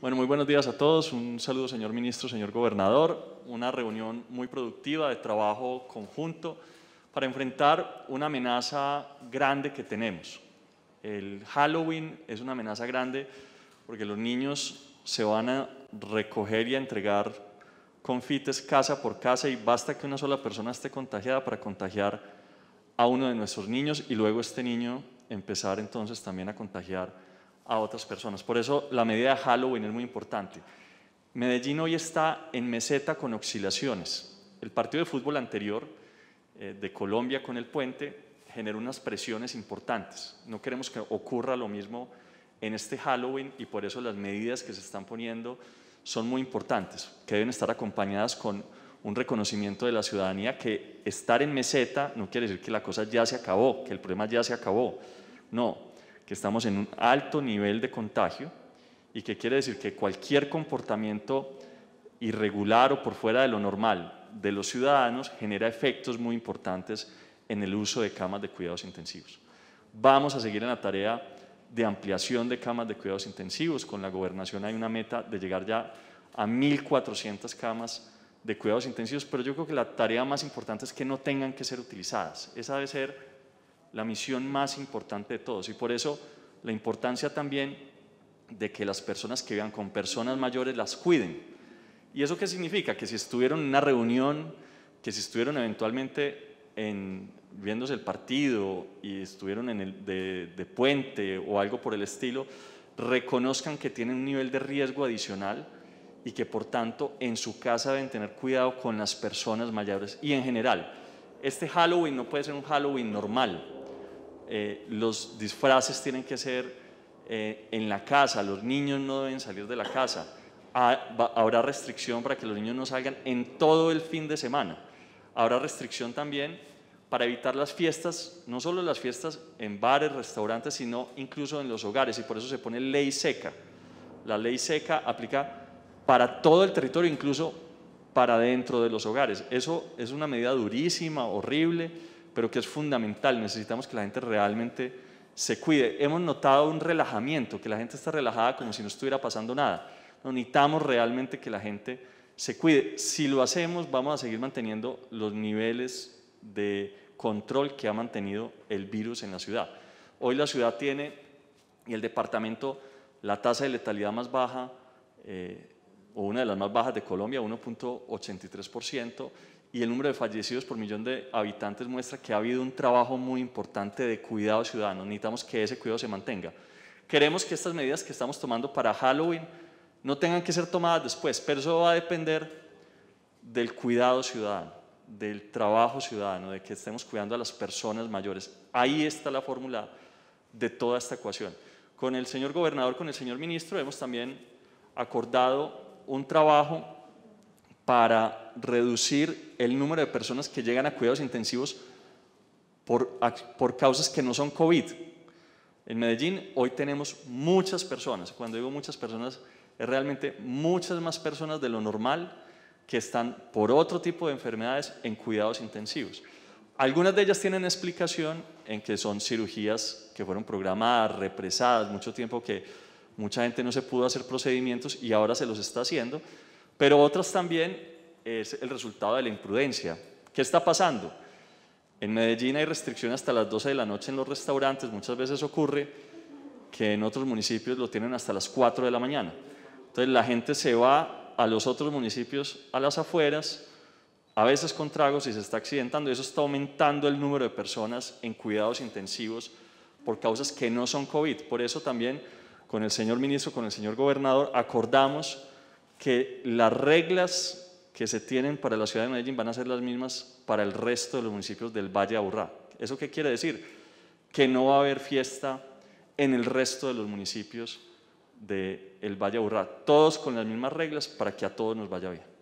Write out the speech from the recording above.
Bueno, muy buenos días a todos. Un saludo, señor ministro, señor gobernador. Una reunión muy productiva de trabajo conjunto para enfrentar una amenaza grande que tenemos. El Halloween es una amenaza grande porque los niños se van a recoger y a entregar confites casa por casa y basta que una sola persona esté contagiada para contagiar a uno de nuestros niños y luego este niño empezar entonces también a contagiar a otras personas. Por eso la medida de Halloween es muy importante. Medellín hoy está en meseta con oscilaciones. El partido de fútbol anterior eh, de Colombia con el puente generó unas presiones importantes. No queremos que ocurra lo mismo en este Halloween y por eso las medidas que se están poniendo son muy importantes, que deben estar acompañadas con un reconocimiento de la ciudadanía que estar en meseta no quiere decir que la cosa ya se acabó, que el problema ya se acabó. No, que estamos en un alto nivel de contagio y que quiere decir que cualquier comportamiento irregular o por fuera de lo normal de los ciudadanos genera efectos muy importantes en el uso de camas de cuidados intensivos. Vamos a seguir en la tarea de ampliación de camas de cuidados intensivos. Con la gobernación hay una meta de llegar ya a 1.400 camas de cuidados intensivos, pero yo creo que la tarea más importante es que no tengan que ser utilizadas. Esa debe ser la misión más importante de todos. Y por eso la importancia también de que las personas que vivan con personas mayores las cuiden. ¿Y eso qué significa? Que si estuvieron en una reunión, que si estuvieron eventualmente en, viéndose el partido y estuvieron en el, de puente o algo por el estilo, reconozcan que tienen un nivel de riesgo adicional y que por tanto en su casa deben tener cuidado con las personas mayores y en general. Este Halloween no puede ser un Halloween normal. Eh, los disfraces tienen que ser eh, en la casa, los niños no deben salir de la casa, habrá restricción para que los niños no salgan en todo el fin de semana, habrá restricción también para evitar las fiestas, no solo las fiestas en bares, restaurantes, sino incluso en los hogares, y por eso se pone ley seca. La ley seca aplica para todo el territorio, incluso para dentro de los hogares. Eso es una medida durísima, horrible, pero que es fundamental. Necesitamos que la gente realmente se cuide. Hemos notado un relajamiento, que la gente está relajada como si no estuviera pasando nada. necesitamos realmente que la gente se cuide. Si lo hacemos, vamos a seguir manteniendo los niveles de control que ha mantenido el virus en la ciudad. Hoy la ciudad tiene y el departamento la tasa de letalidad más baja, eh, o una de las más bajas de Colombia, 1.83% y el número de fallecidos por millón de habitantes muestra que ha habido un trabajo muy importante de cuidado ciudadano. Necesitamos que ese cuidado se mantenga. Queremos que estas medidas que estamos tomando para Halloween no tengan que ser tomadas después, pero eso va a depender del cuidado ciudadano, del trabajo ciudadano, de que estemos cuidando a las personas mayores. Ahí está la fórmula de toda esta ecuación. Con el señor gobernador, con el señor ministro, hemos también acordado un trabajo para reducir el número de personas que llegan a cuidados intensivos por, por causas que no son COVID. En Medellín hoy tenemos muchas personas, cuando digo muchas personas, es realmente muchas más personas de lo normal que están por otro tipo de enfermedades en cuidados intensivos. Algunas de ellas tienen explicación en que son cirugías que fueron programadas, represadas, mucho tiempo que mucha gente no se pudo hacer procedimientos y ahora se los está haciendo, pero otras también es el resultado de la imprudencia. ¿Qué está pasando? En Medellín hay restricción hasta las 12 de la noche en los restaurantes, muchas veces ocurre que en otros municipios lo tienen hasta las 4 de la mañana. Entonces la gente se va a los otros municipios a las afueras, a veces con tragos y se está accidentando. Eso está aumentando el número de personas en cuidados intensivos por causas que no son COVID. Por eso también con el señor ministro, con el señor gobernador, acordamos que las reglas que se tienen para la ciudad de Medellín van a ser las mismas para el resto de los municipios del Valle Aburrá. ¿Eso qué quiere decir? Que no va a haber fiesta en el resto de los municipios del Valle Aburrá, todos con las mismas reglas para que a todos nos vaya bien.